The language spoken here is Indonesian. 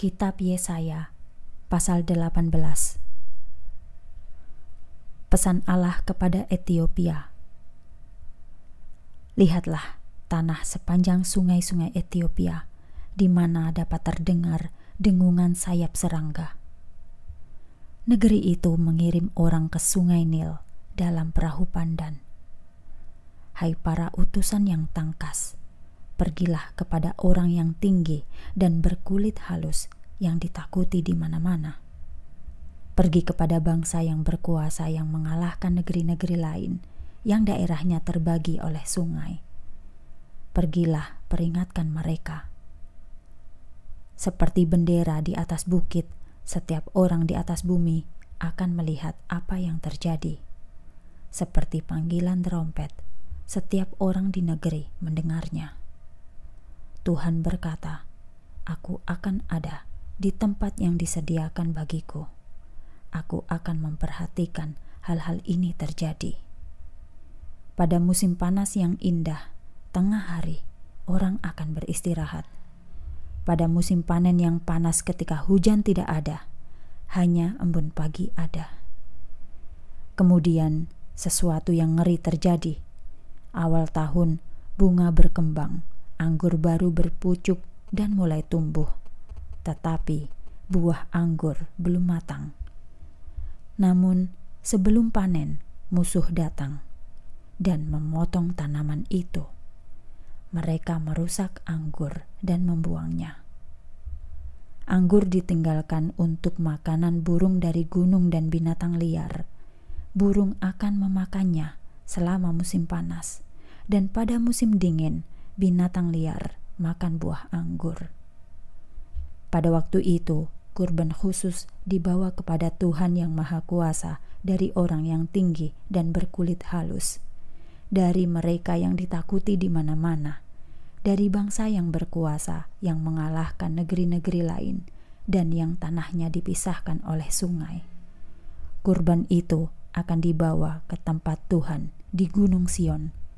Kitab Yesaya pasal 18 Pesan Allah kepada Etiopia. Lihatlah tanah sepanjang sungai-sungai Etiopia, di mana dapat terdengar dengungan sayap serangga. Negeri itu mengirim orang ke Sungai Nil dalam perahu pandan. Hai para utusan yang tangkas, pergilah kepada orang yang tinggi dan berkulit halus yang ditakuti di mana-mana. Pergi kepada bangsa yang berkuasa yang mengalahkan negeri-negeri lain yang daerahnya terbagi oleh sungai. Pergilah peringatkan mereka. Seperti bendera di atas bukit, setiap orang di atas bumi akan melihat apa yang terjadi. Seperti panggilan trompet, setiap orang di negeri mendengarnya. Tuhan berkata, "Aku akan ada di tempat yang disediakan bagiku. Aku akan memperhatikan hal-hal ini terjadi." Pada musim panas yang indah, tengah hari, orang akan beristirahat. Pada musim panen yang panas ketika hujan tidak ada, hanya embun pagi ada. Kemudian, sesuatu yang ngeri terjadi. Awal tahun, bunga berkembang anggur baru berpucuk dan mulai tumbuh, tetapi buah anggur belum matang. Namun, sebelum panen, musuh datang dan memotong tanaman itu. Mereka merusak anggur dan membuangnya. Anggur ditinggalkan untuk makanan burung dari gunung dan binatang liar. Burung akan memakannya selama musim panas, dan pada musim dingin binatang liar makan buah anggur. Pada waktu itu, kurban khusus dibawa kepada Tuhan yang Maha Kuasa dari orang yang tinggi dan berkulit halus, dari mereka yang ditakuti di mana-mana, dari bangsa yang berkuasa yang mengalahkan negeri-negeri lain dan yang tanahnya dipisahkan oleh sungai. Kurban itu akan dibawa ke tempat Tuhan di Gunung Sion